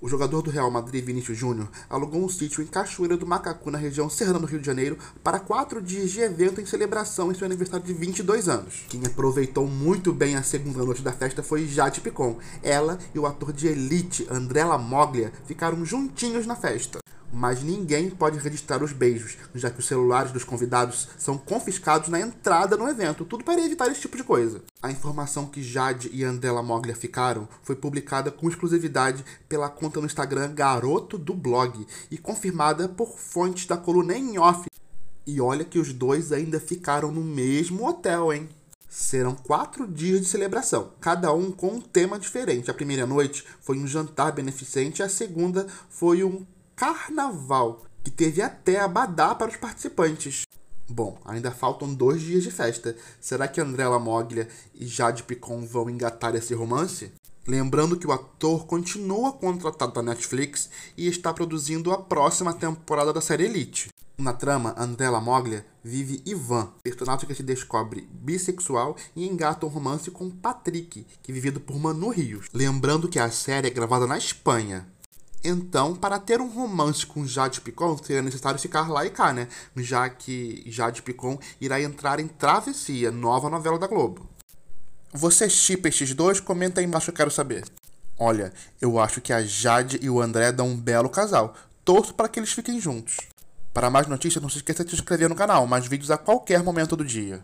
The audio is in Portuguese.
O jogador do Real Madrid, Vinícius Júnior, alugou um sítio em Cachoeira do Macacu, na região Serrana do Rio de Janeiro, para quatro dias de evento em celebração em seu aniversário de 22 anos. Quem aproveitou muito bem a segunda noite da festa foi Jade Picon. Ela e o ator de Elite, Andrela Moglia, ficaram juntinhos na festa mas ninguém pode registrar os beijos, já que os celulares dos convidados são confiscados na entrada no evento, tudo para evitar esse tipo de coisa. A informação que Jade e Andela Moglia ficaram foi publicada com exclusividade pela conta no Instagram Garoto do Blog e confirmada por fontes da coluna em off. E olha que os dois ainda ficaram no mesmo hotel, hein? Serão quatro dias de celebração, cada um com um tema diferente. A primeira noite foi um jantar beneficente, a segunda foi um carnaval, que teve até abadá para os participantes. Bom, ainda faltam dois dias de festa. Será que Andrela Moglia e Jade Picon vão engatar esse romance? Lembrando que o ator continua contratado da Netflix e está produzindo a próxima temporada da série Elite. Na trama, Andrela Moglia vive Ivan, personagem que se descobre bissexual e engata um romance com Patrick, que é vivido por Manu Rios. Lembrando que a série é gravada na Espanha. Então, para ter um romance com Jade Picon, seria necessário ficar lá e cá, né? Já que Jade Picon irá entrar em Travessia, nova novela da Globo. Você chipa estes dois? Comenta aí embaixo, eu quero saber. Olha, eu acho que a Jade e o André dão um belo casal. Torço para que eles fiquem juntos. Para mais notícias, não se esqueça de se inscrever no canal, mais vídeos a qualquer momento do dia.